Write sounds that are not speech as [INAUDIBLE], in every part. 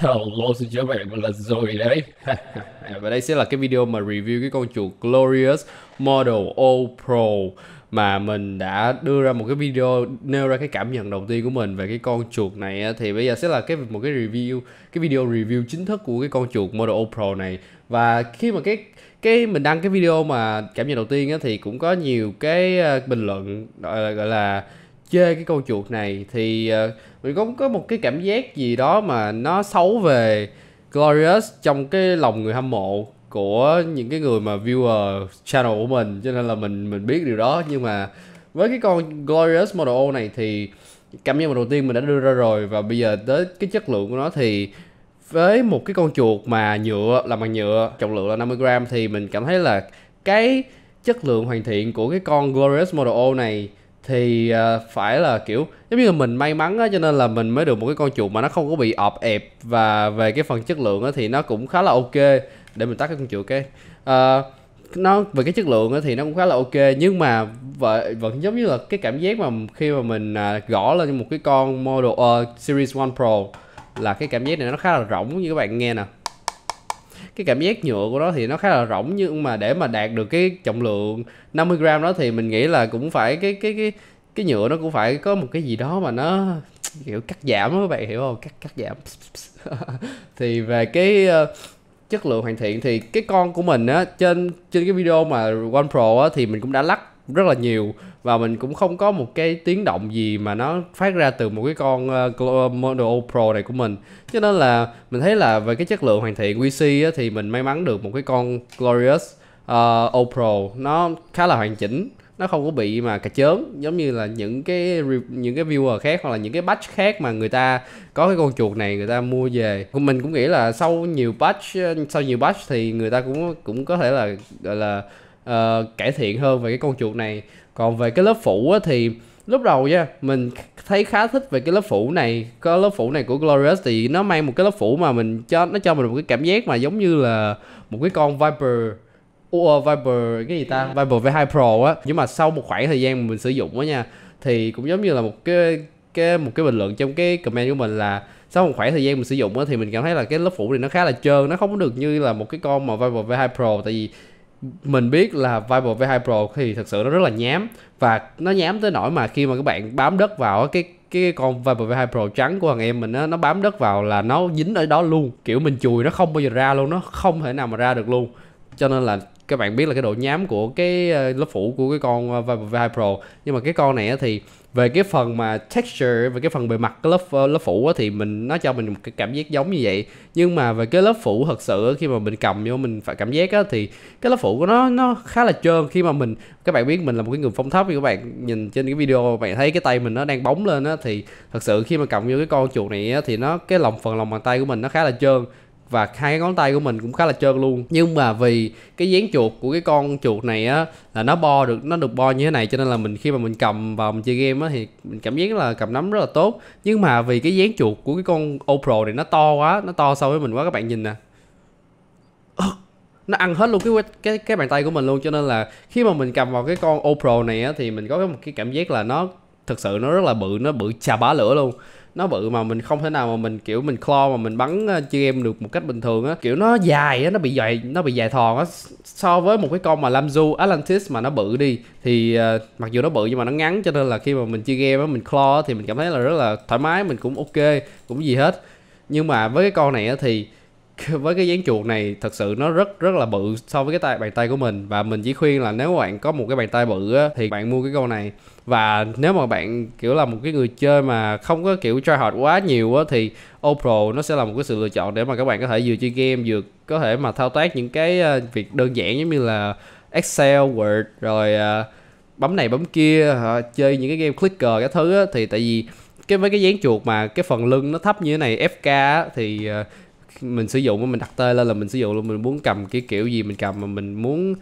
Hello, ờ, xin chào bạn, mình là Zoe đấy [LAUGHS] Và đây sẽ là cái video mà review cái con chuột Glorious Model O Pro Mà mình đã đưa ra một cái video nêu ra cái cảm nhận đầu tiên của mình về cái con chuột này Thì bây giờ sẽ là cái một cái review, cái video review chính thức của cái con chuột Model O Pro này Và khi mà cái cái mình đăng cái video mà cảm nhận đầu tiên á, thì cũng có nhiều cái ờ, bình luận ờ, gọi là, gọi là chơi cái con chuột này thì uh, mình cũng có một cái cảm giác gì đó mà nó xấu về Glorious trong cái lòng người hâm mộ của những cái người mà viewer channel của mình cho nên là mình mình biết điều đó nhưng mà với cái con Glorious Model O này thì cảm nhận đầu tiên mình đã đưa ra rồi và bây giờ tới cái chất lượng của nó thì với một cái con chuột mà nhựa làm bằng nhựa trọng lượng là 50g thì mình cảm thấy là cái chất lượng hoàn thiện của cái con Glorious Model O này thì uh, phải là kiểu giống như là mình may mắn á cho nên là mình mới được một cái con chuột mà nó không có bị ọp ẹp và về cái phần chất lượng á thì nó cũng khá là ok để mình tắt cái con chuột cái uh, nó về cái chất lượng á thì nó cũng khá là ok nhưng mà vậy vẫn giống như là cái cảm giác mà khi mà mình uh, gõ lên một cái con model uh, series 1 pro là cái cảm giác này nó khá là rỗng như các bạn nghe nè cái cảm giác nhựa của nó thì nó khá là rỗng nhưng mà để mà đạt được cái trọng lượng 50 gram đó thì mình nghĩ là cũng phải cái cái cái cái nhựa nó cũng phải có một cái gì đó mà nó kiểu cắt giảm đó, các bạn hiểu không cắt cắt giảm [LAUGHS] thì về cái uh, chất lượng hoàn thiện thì cái con của mình á trên trên cái video mà One Pro á thì mình cũng đã lắc rất là nhiều và mình cũng không có một cái tiếng động gì mà nó phát ra từ một cái con uh, Model Pro này của mình cho nên là mình thấy là về cái chất lượng hoàn thiện QC thì mình may mắn được một cái con Glorious uh, Pro nó khá là hoàn chỉnh nó không có bị mà cà chớn giống như là những cái những cái viewer khác hoặc là những cái batch khác mà người ta có cái con chuột này người ta mua về mình cũng nghĩ là sau nhiều batch sau nhiều batch thì người ta cũng cũng có thể là gọi là uh, cải thiện hơn về cái con chuột này còn về cái lớp phủ á, thì lúc đầu nha mình thấy khá thích về cái lớp phủ này có lớp phủ này của Glorious thì nó mang một cái lớp phủ mà mình cho nó cho mình một cái cảm giác mà giống như là một cái con Viper Ua Viper cái gì ta dạ. Viper V2 Pro á nhưng mà sau một khoảng thời gian mình sử dụng á nha thì cũng giống như là một cái cái một cái bình luận trong cái comment của mình là sau một khoảng thời gian mình sử dụng á thì mình cảm thấy là cái lớp phủ này nó khá là trơn nó không được như là một cái con mà Viper V2 Pro tại vì mình biết là Viber V2 Pro thì thật sự nó rất là nhám và nó nhám tới nỗi mà khi mà các bạn bám đất vào cái cái con Viber V2 Pro trắng của thằng em mình nó nó bám đất vào là nó dính ở đó luôn kiểu mình chùi nó không bao giờ ra luôn nó không thể nào mà ra được luôn cho nên là các bạn biết là cái độ nhám của cái ờ, lớp phủ của cái con ờ, Viber V2 Pro nhưng mà cái con này thì về cái phần mà texture về cái phần bề mặt cái lớp ờ, lớp phủ á, thì mình nó cho mình một cái cảm giác giống như vậy nhưng mà về cái lớp phủ thật sự khi mà mình cầm vô mình phải cảm giác á, thì cái lớp phủ của nó nó khá là trơn khi mà mình các bạn biết mình là một cái người phong thấp thì các bạn nhìn trên cái video bạn thấy cái tay mình nó đang bóng lên á, thì thật sự khi mà cầm vô cái con chuột này á, thì nó cái lòng phần lòng bàn tay của mình nó khá là trơn và hai cái ngón tay của mình cũng khá là trơn luôn nhưng mà vì cái dáng chuột của cái con chuột này á là nó bo được nó được bo như thế này cho nên là mình khi mà mình cầm vào mình chơi game á thì mình cảm giác là cầm nắm rất là tốt nhưng mà vì cái dáng chuột của cái con Opro này nó to quá nó to so với mình quá các bạn nhìn nè nó ăn hết luôn cái cái cái bàn tay của mình luôn cho nên là khi mà mình cầm vào cái con Opro này á thì mình có cái, một cái cảm giác là nó thực sự nó rất là bự nó bự chà bá lửa luôn nó bự mà mình không thể nào mà mình kiểu mình claw mà mình bắn ờ, chơi game được một cách bình thường á kiểu nó dài á nó bị dài nó bị dài thòn á so với một cái con mà Lamzu Atlantis mà nó bự đi thì uh, mặc dù nó bự nhưng mà nó ngắn cho nên là khi mà mình chơi game á mình claw thì mình cảm thấy là rất là thoải mái mình cũng ok cũng gì hết nhưng mà với cái con này á thì [LAUGHS] với cái dáng chuột này thật sự nó rất rất là bự so với cái tay bàn tay của mình và mình chỉ khuyên là nếu bạn có một cái bàn tay bự á, thì bạn mua cái con này và nếu mà bạn kiểu là một cái người chơi mà không có kiểu try hard quá nhiều á, thì Opro nó sẽ là một cái sự lựa chọn để mà các bạn có thể vừa chơi game vừa có thể mà thao tác những cái ờ, việc đơn giản giống như là Excel, Word rồi ờ, bấm này bấm kia chơi những cái game clicker cái thứ á, thì tại vì cái với cái dáng chuột mà cái phần lưng nó thấp như thế này FK á, thì ờ, mình sử dụng mình đặt tên lên là mình sử dụng là mình muốn cầm cái kiểu gì mình cầm mà mình muốn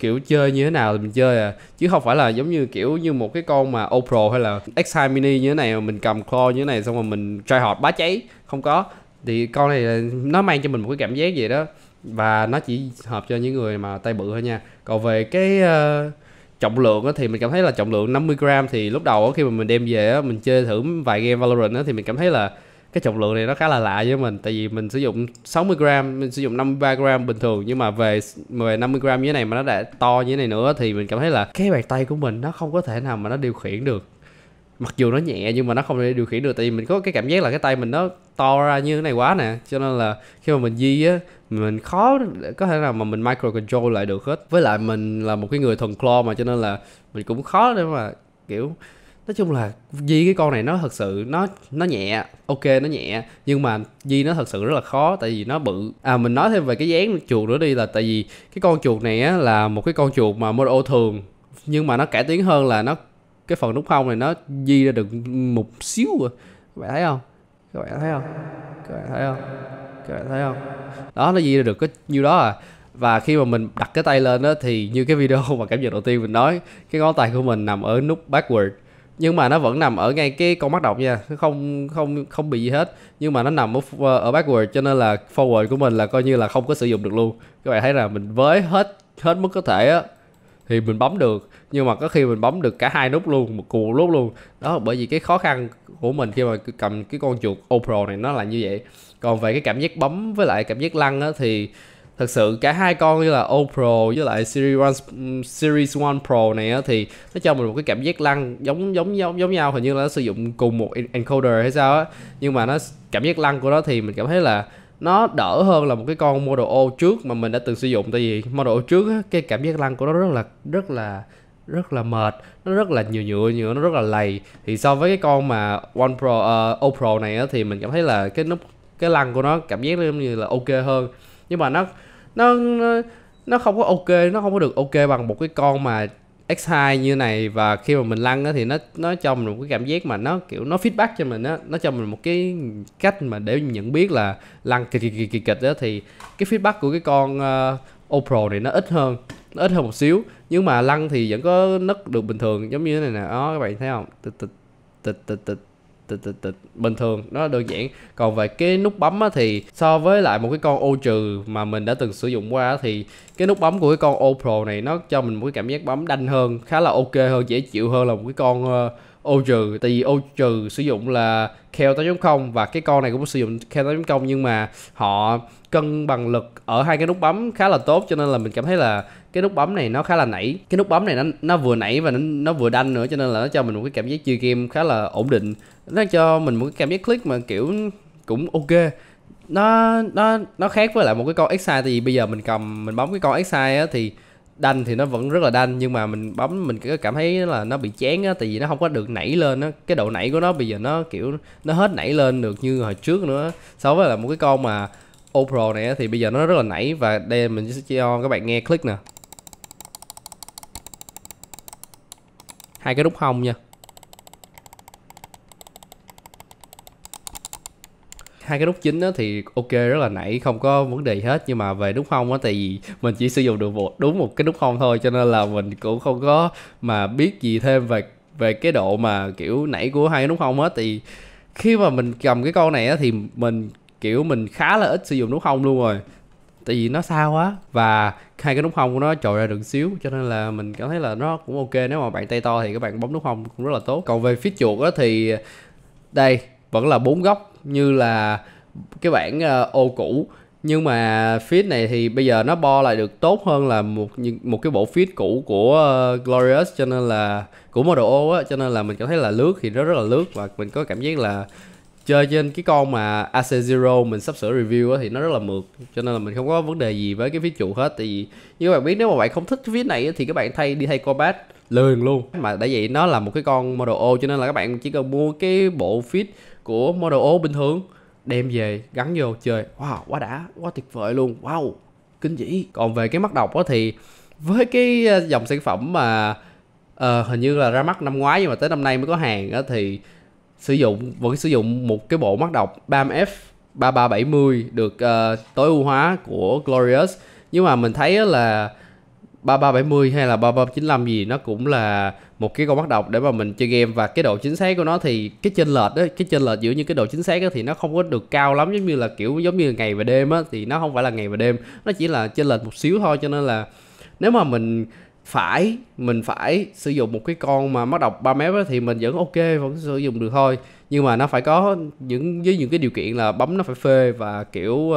kiểu chơi như thế nào thì mình chơi à chứ không phải là giống như kiểu như một cái con mà Opro hay là X2 Mini như thế này mà mình cầm claw như thế này xong rồi mình try hot bá cháy không có thì con này nó mang cho mình một cái cảm giác vậy đó và nó chỉ hợp cho những người mà tay bự thôi nha còn về cái uh, trọng lượng thì mình cảm thấy là trọng lượng 50 gram thì lúc đầu khi mà mình đem về mình chơi thử vài game Valorant thì mình cảm thấy là cái trọng lượng này nó khá là lạ với mình tại vì mình sử dụng 60 gram mình sử dụng 53 gram bình thường nhưng mà về về 50 gram như thế này mà nó đã to như thế này nữa thì mình cảm thấy là cái bàn tay của mình nó không có thể nào mà nó điều khiển được mặc dù nó nhẹ nhưng mà nó không thể điều khiển được tại vì mình có cái cảm giác là cái tay mình nó to ra như thế này quá nè cho nên là khi mà mình di á mình khó có thể nào mà mình micro control lại được hết với lại mình là một cái người thuần claw mà cho nên là mình cũng khó để mà kiểu nói chung là di cái con này nó thật sự nó nó nhẹ ok nó nhẹ nhưng mà di nó thật sự rất là khó tại vì nó bự à mình nói thêm về cái dáng chuột nữa đi là tại vì cái con chuột này á, là một cái con chuột mà model thường nhưng mà nó cải tiến hơn là nó cái phần nút hông này nó di ra được một xíu rồi à. các bạn thấy không các bạn thấy không các bạn thấy không các bạn thấy không đó nó di ra được có nhiêu đó à và khi mà mình đặt cái tay lên đó thì như cái video [LAUGHS] mà cảm nhận đầu tiên mình nói cái ngón tay của mình nằm ở nút backward nhưng mà nó vẫn nằm ở ngay cái con mắt đọc nha không không không bị gì hết nhưng mà nó nằm ở, ở backward cho nên là forward của mình là coi như là không có sử dụng được luôn các bạn thấy là mình với hết hết mức có thể á thì mình bấm được nhưng mà có khi mình bấm được cả hai nút luôn một cùng lúc luôn đó bởi vì cái khó khăn của mình khi mà cầm cái con chuột Opro này nó là như vậy còn về cái cảm giác bấm với lại cảm giác lăn á thì thật sự cả hai con như là O Pro với lại Series One ừ, Series One Pro này á, thì nó cho mình một cái cảm giác lăn giống giống giống giống nhau hình như là nó sử dụng cùng một encoder hay sao á nhưng mà nó cảm giác lăn của nó thì mình cảm thấy là nó đỡ hơn là một cái con Model O trước mà mình đã từng sử dụng tại vì Model O trước á, cái cảm giác lăn của nó rất là rất là rất là mệt nó rất là nhiều nhựa nhựa nó rất là lầy thì so với cái con mà One Pro uh, ờ, O Pro này á, thì mình cảm thấy là cái nút cái lăn của nó cảm giác nó như là ok hơn nhưng mà nó nó, nó nó không có ok nó không có được ok bằng một cái con mà X2 như này và khi mà mình lăn á thì nó nó cho mình một cái cảm giác mà nó kiểu nó feedback cho mình á nó cho mình một cái cách mà để nhận biết là lăn kịch kịch kịch kịch đó thì cái feedback của cái con uh, ờ, Opro này nó ít hơn nó ít hơn một xíu nhưng mà lăn thì vẫn có nấc được bình thường giống như thế này nè đó các bạn thấy không tịch tịch tịch tịch tịch tịch tịch bình thường nó đơn giản còn về cái nút bấm á, thì so với lại một cái con ô trừ mà mình đã từng sử dụng qua thì cái nút bấm của cái con ô pro này nó cho mình một cái cảm giác bấm đanh hơn khá là ok hơn dễ chịu hơn là một cái con uh, ô trừ tại vì ô trừ sử dụng là kale 8.0 và cái con này cũng sử dụng kale 8.0 nhưng mà họ cân bằng lực ở hai cái nút bấm khá là tốt cho nên là mình cảm thấy là cái nút bấm này nó khá là nảy cái nút bấm này nó nó vừa nảy và nó, nó vừa đanh nữa cho nên là nó cho mình một cái cảm giác chơi game khá là ổn định nó cho mình một cái cảm giác click mà kiểu cũng ok nó nó nó khác với lại một cái con Xi tại vì bây giờ mình cầm mình bấm cái con Xi á thì đanh thì nó vẫn rất là đanh nhưng mà mình bấm mình cảm thấy là nó bị chén á tại vì nó không có được nảy lên á cái độ nảy của nó bây giờ nó kiểu nó hết nảy lên được như hồi trước nữa so với là một cái con mà Opro này thì bây giờ nó rất là nảy và đây mình sẽ cho các bạn nghe click nè hai cái nút hông nha hai cái nút chính á, thì ok rất là nảy không có vấn đề hết nhưng mà về nút không á tại mình chỉ sử dụng được một đúng một cái nút không thôi cho nên là mình cũng không có mà biết gì thêm về về cái độ mà kiểu nảy của hai cái nút hông hết thì khi mà mình cầm cái con này á, thì mình kiểu mình khá là ít sử dụng nút không luôn rồi tại vì nó xa quá và hai cái nút không của nó trồi ra được xíu cho nên là mình cảm thấy là nó cũng ok nếu mà bạn tay to thì các bạn bấm nút không cũng rất là tốt còn về phía chuột á thì đây vẫn là bốn góc như là cái bản ờ, ô cũ nhưng mà feed này thì bây giờ nó bo lại được tốt hơn là một một cái bộ feed cũ của ờ, Glorious cho nên là của model O á cho nên là mình cảm thấy là lướt thì nó rất là lướt và mình có cảm giác là chơi trên cái con mà ac zero mình sắp sửa review á thì nó rất là mượt cho nên là mình không có vấn đề gì với cái feed chủ hết tại vì như các bạn biết nếu mà bạn không thích cái feed này thì các bạn thay đi thay combat liền luôn mà đã vậy nó là một cái con model O cho nên là các bạn chỉ cần mua cái bộ feed của Model O bình thường đem về gắn vô chơi wow quá đã quá tuyệt vời luôn wow kinh dị. còn về cái mắt đọc đó thì với cái ờ, dòng sản phẩm mà uh, hình như là ra mắt năm ngoái nhưng mà tới năm nay mới có hàng đó, thì sử dụng vẫn sử dụng một cái bộ mắt đọc f 3370 được uh, tối ưu hóa của Glorious nhưng mà mình thấy là 3370 hay là 3395 gì nó cũng là một cái con bắt đọc để mà mình chơi game và cái độ chính xác của nó thì cái chênh lệch đó cái chênh lệch giữa những cái độ chính xác đó thì nó không có được cao lắm giống như là kiểu giống như ngày và đêm á thì nó không phải là ngày và đêm nó chỉ là chênh lệch một xíu thôi cho nên là nếu mà mình phải mình phải sử dụng một cái con mà mắt đọc ba mét thì mình vẫn ok vẫn sử dụng được thôi nhưng mà nó phải có những với những cái điều kiện là bấm nó phải phê và kiểu uh,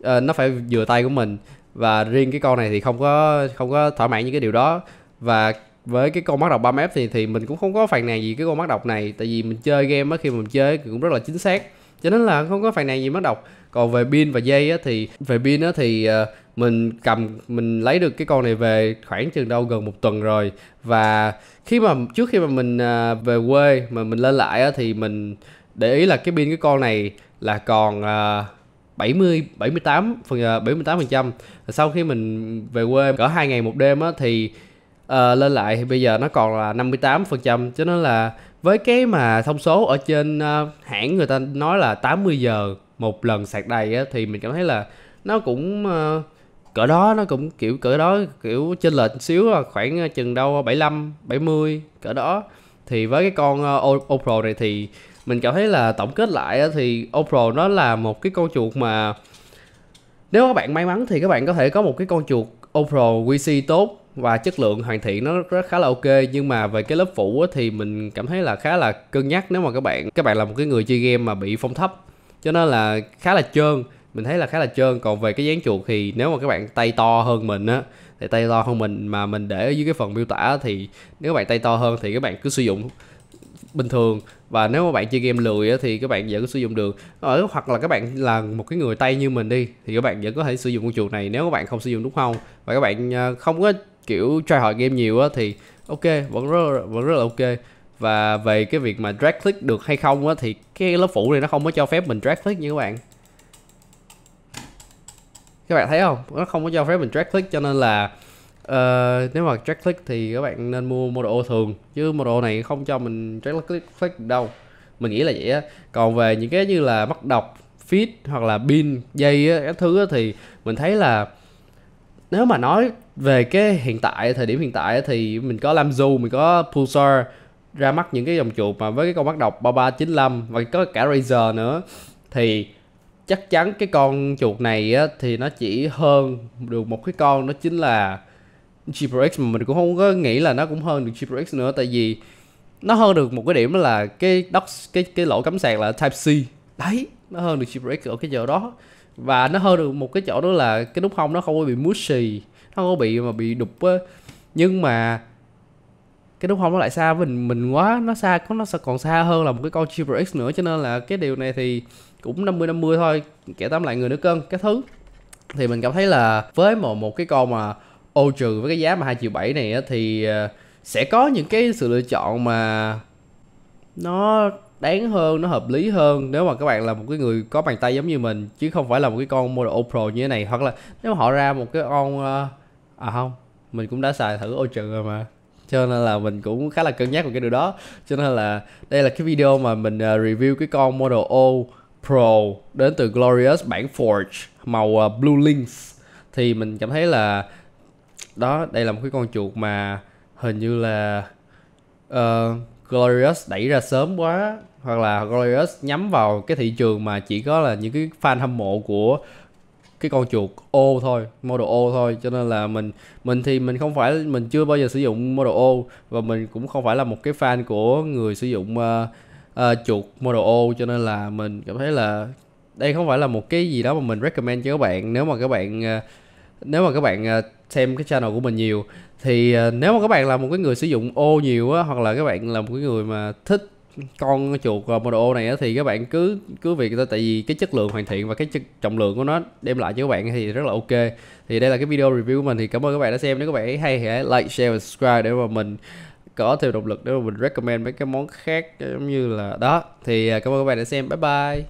uh, nó phải vừa tay của mình và riêng cái con này thì không có không có thỏa mãn những cái điều đó và với cái con mắt đọc 3 f thì thì mình cũng không có phần nàn gì cái con mắt đọc này tại vì mình chơi game á khi mình chơi cũng rất là chính xác cho nên là không có phần nàn gì mắt đọc còn về pin và dây á thì về pin á thì ờ, mình cầm mình lấy được cái con này về khoảng chừng đâu gần một tuần rồi và khi mà trước khi mà mình ờ, về quê mà mình lên lại á thì mình để ý là cái pin cái con này là còn 70 ờ, 78 phần 78 phần trăm sau khi mình về quê cỡ hai ngày một đêm á thì uh, lên lại thì bây giờ nó còn là 58% cho nên là với cái mà thông số ở trên uh, hãng người ta nói là 80 giờ một lần sạc đầy á, thì mình cảm thấy là nó cũng uh, cỡ đó nó cũng kiểu cỡ đó kiểu trên lệch xíu à, khoảng chừng đâu 75 70 cỡ đó thì với cái con uh, Opro này thì mình cảm thấy là tổng kết lại thì Opro nó là một cái con chuột mà nếu các bạn may mắn thì các bạn có thể có một cái con chuột Opro WC tốt và chất lượng hoàn thiện nó rất khá là ok nhưng mà về cái lớp phủ á, thì mình cảm thấy là khá là cân nhắc nếu mà các bạn các bạn là một cái người chơi game mà bị phong thấp cho nên là khá là trơn mình thấy là khá là trơn còn về cái dán chuột thì nếu mà các bạn tay to hơn mình á thì tay to hơn mình mà mình để ở dưới cái phần miêu tả thì nếu các bạn tay to hơn thì các bạn cứ sử dụng bình thường và nếu mà bạn chơi game lười á, thì các bạn vẫn sử dụng được ở ờ, hoặc là các bạn là một cái người tay như mình đi thì các bạn vẫn có thể sử dụng con chuột này nếu các bạn không sử dụng đúng không và các bạn ờ, không có kiểu try hard game nhiều á thì ok vẫn rất là, vẫn rất là ok và về cái việc mà drag click được hay không á thì cái lớp phủ này nó không có cho phép mình drag click như các bạn các bạn thấy không nó không có cho phép mình drag click cho nên là uh, nếu mà drag click thì các bạn nên mua model ô thường chứ model này không cho mình drag click, click đâu mình nghĩ là vậy á còn về những cái như là mắt đọc feed hoặc là pin dây á, các thứ á, thì mình thấy là nếu mà nói về cái hiện tại thời điểm hiện tại thì mình có Lamzu, mình có Pulsar ra mắt những cái dòng chuột mà với cái con bắt đọc 3395 và có cả Razer nữa thì chắc chắn cái con chuột này á, thì nó chỉ hơn được một cái con đó chính là GPRX mà mình cũng không có nghĩ là nó cũng hơn được GPRX nữa tại vì nó hơn được một cái điểm là cái dock cái cái lỗ cắm sạc là Type C đấy nó hơn được GPRX ở cái giờ đó và nó hơn được một cái chỗ đó là cái nút không nó không có bị mushy nó không có bị mà bị đục á nhưng mà cái nút không nó lại xa với mình mình quá nó xa có nó sẽ còn xa hơn là một cái con Super X nữa cho nên là cái điều này thì cũng 50 50 thôi kẻ tám lại người nữa cân cái thứ thì mình cảm thấy là với một một cái con mà ô trừ với cái giá mà hai triệu bảy này á, thì ờ, sẽ có những cái sự lựa chọn mà nó đáng hơn nó hợp lý hơn nếu mà các bạn là một cái người có bàn tay giống như mình chứ không phải là một cái con Model O Pro như thế này hoặc là nếu mà họ ra một cái con ờ, à không mình cũng đã xài thử ô trừ rồi mà cho nên là mình cũng khá là cân nhắc về cái điều đó cho nên là đây là cái video mà mình ờ, review cái con Model O Pro đến từ Glorious bản Forge màu ờ, Blue Links thì mình cảm thấy là đó đây là một cái con chuột mà hình như là uh, Glorious đẩy ra sớm quá hoặc là Glorious nhắm vào cái thị trường mà chỉ có là những cái fan hâm mộ của cái con chuột ô thôi model ô thôi cho nên là mình mình thì mình không phải mình chưa bao giờ sử dụng model ô và mình cũng không phải là một cái fan của người sử dụng uh, uh, chuột model ô cho nên là mình cảm thấy là đây không phải là một cái gì đó mà mình recommend cho các bạn nếu mà các bạn uh, nếu mà các bạn uh, xem cái channel của mình nhiều thì uh, nếu mà các bạn là một cái người sử dụng ô nhiều á hoặc là các bạn là một cái người mà thích con chuột uh, model ô này á thì các bạn cứ cứ việc tại vì cái chất lượng hoàn thiện và cái chất, trọng lượng của nó đem lại cho các bạn thì rất là ok thì đây là cái video review của mình thì cảm ơn các bạn đã xem nếu các bạn thấy hay hãy like share và subscribe để mà mình có thêm động lực để mà mình recommend mấy cái món khác giống như là đó thì ờ, cảm ơn các bạn đã xem bye bye